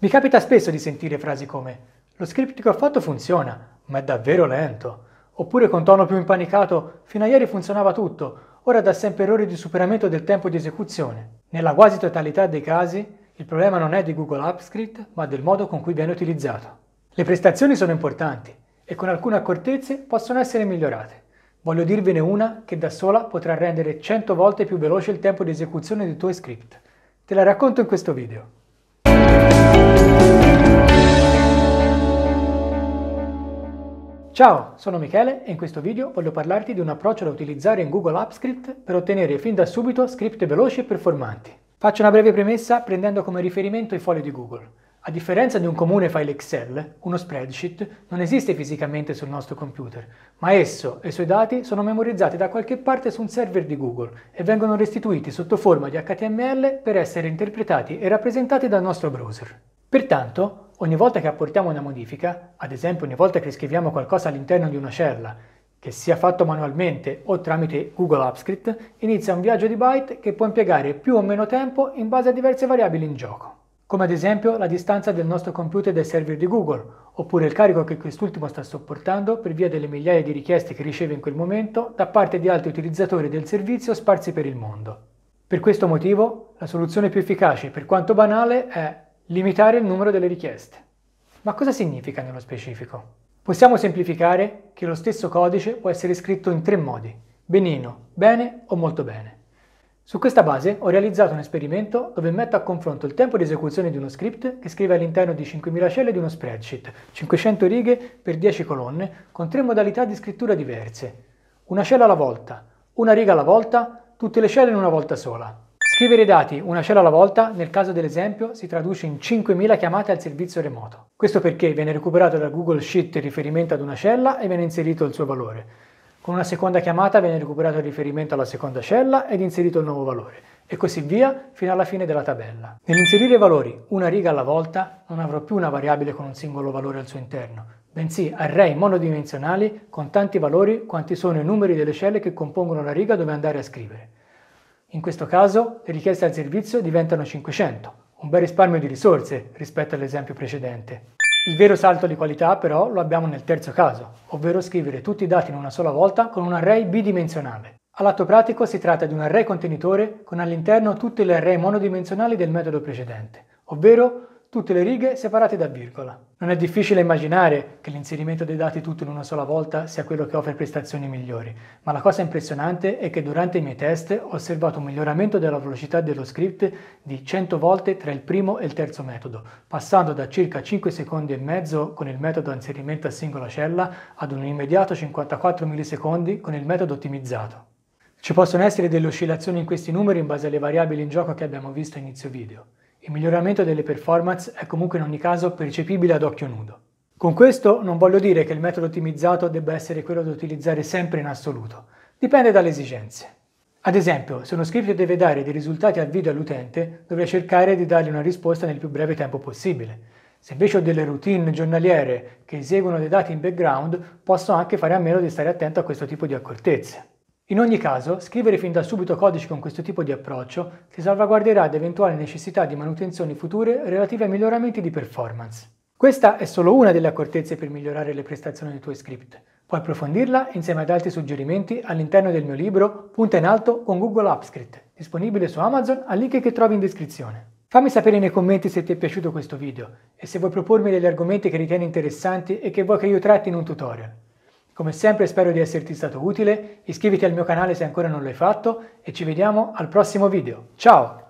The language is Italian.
Mi capita spesso di sentire frasi come lo script che ho fatto funziona, ma è davvero lento. Oppure con tono più impanicato, fino a ieri funzionava tutto, ora dà sempre errori di superamento del tempo di esecuzione. Nella quasi totalità dei casi, il problema non è di Google Apps Script, ma del modo con cui viene utilizzato. Le prestazioni sono importanti e con alcune accortezze possono essere migliorate. Voglio dirvene una che da sola potrà rendere 100 volte più veloce il tempo di esecuzione dei tuoi script. Te la racconto in questo video. Ciao, sono Michele e in questo video voglio parlarti di un approccio da utilizzare in Google Apps Script per ottenere fin da subito script veloci e performanti. Faccio una breve premessa prendendo come riferimento i fogli di Google. A differenza di un comune file Excel, uno spreadsheet non esiste fisicamente sul nostro computer, ma esso e i suoi dati sono memorizzati da qualche parte su un server di Google e vengono restituiti sotto forma di HTML per essere interpretati e rappresentati dal nostro browser. Pertanto, ogni volta che apportiamo una modifica, ad esempio ogni volta che scriviamo qualcosa all'interno di una cella, che sia fatto manualmente o tramite Google AppScript, inizia un viaggio di byte che può impiegare più o meno tempo in base a diverse variabili in gioco, come ad esempio la distanza del nostro computer dai server di Google, oppure il carico che quest'ultimo sta sopportando per via delle migliaia di richieste che riceve in quel momento da parte di altri utilizzatori del servizio sparsi per il mondo. Per questo motivo, la soluzione più efficace, per quanto banale, è Limitare il numero delle richieste. Ma cosa significa nello specifico? Possiamo semplificare che lo stesso codice può essere scritto in tre modi, benino, bene o molto bene. Su questa base ho realizzato un esperimento dove metto a confronto il tempo di esecuzione di uno script che scrive all'interno di 5.000 celle di uno spreadsheet, 500 righe per 10 colonne, con tre modalità di scrittura diverse. Una cella alla volta, una riga alla volta, tutte le celle in una volta sola. Scrivere i dati una cella alla volta, nel caso dell'esempio, si traduce in 5.000 chiamate al servizio remoto. Questo perché viene recuperato dal Google Sheet il riferimento ad una cella e viene inserito il suo valore. Con una seconda chiamata viene recuperato il riferimento alla seconda cella ed inserito il nuovo valore. E così via fino alla fine della tabella. Nell'inserire valori una riga alla volta non avrò più una variabile con un singolo valore al suo interno, bensì array monodimensionali con tanti valori quanti sono i numeri delle celle che compongono la riga dove andare a scrivere. In questo caso le richieste al servizio diventano 500, un bel risparmio di risorse rispetto all'esempio precedente. Il vero salto di qualità però lo abbiamo nel terzo caso, ovvero scrivere tutti i dati in una sola volta con un array bidimensionale. All'atto pratico si tratta di un array contenitore con all'interno tutte le array monodimensionali del metodo precedente, ovvero tutte le righe separate da virgola. Non è difficile immaginare che l'inserimento dei dati tutto in una sola volta sia quello che offre prestazioni migliori, ma la cosa impressionante è che durante i miei test ho osservato un miglioramento della velocità dello script di 100 volte tra il primo e il terzo metodo, passando da circa 5 secondi e mezzo con il metodo inserimento a singola cella ad un immediato 54 millisecondi con il metodo ottimizzato. Ci possono essere delle oscillazioni in questi numeri in base alle variabili in gioco che abbiamo visto a inizio video. Il miglioramento delle performance è comunque in ogni caso percepibile ad occhio nudo. Con questo non voglio dire che il metodo ottimizzato debba essere quello da utilizzare sempre in assoluto, dipende dalle esigenze. Ad esempio, se uno script deve dare dei risultati al video all'utente, dovrei cercare di dargli una risposta nel più breve tempo possibile. Se invece ho delle routine giornaliere che eseguono dei dati in background, posso anche fare a meno di stare attento a questo tipo di accortezze. In ogni caso, scrivere fin da subito codici con questo tipo di approccio ti salvaguarderà da eventuali necessità di manutenzioni future relative a miglioramenti di performance. Questa è solo una delle accortezze per migliorare le prestazioni dei tuoi script. Puoi approfondirla insieme ad altri suggerimenti all'interno del mio libro Punta in alto con Google AppScript, disponibile su Amazon al link che trovi in descrizione. Fammi sapere nei commenti se ti è piaciuto questo video e se vuoi propormi degli argomenti che ritieni interessanti e che vuoi che io tratti in un tutorial. Come sempre spero di esserti stato utile, iscriviti al mio canale se ancora non l'hai fatto e ci vediamo al prossimo video. Ciao!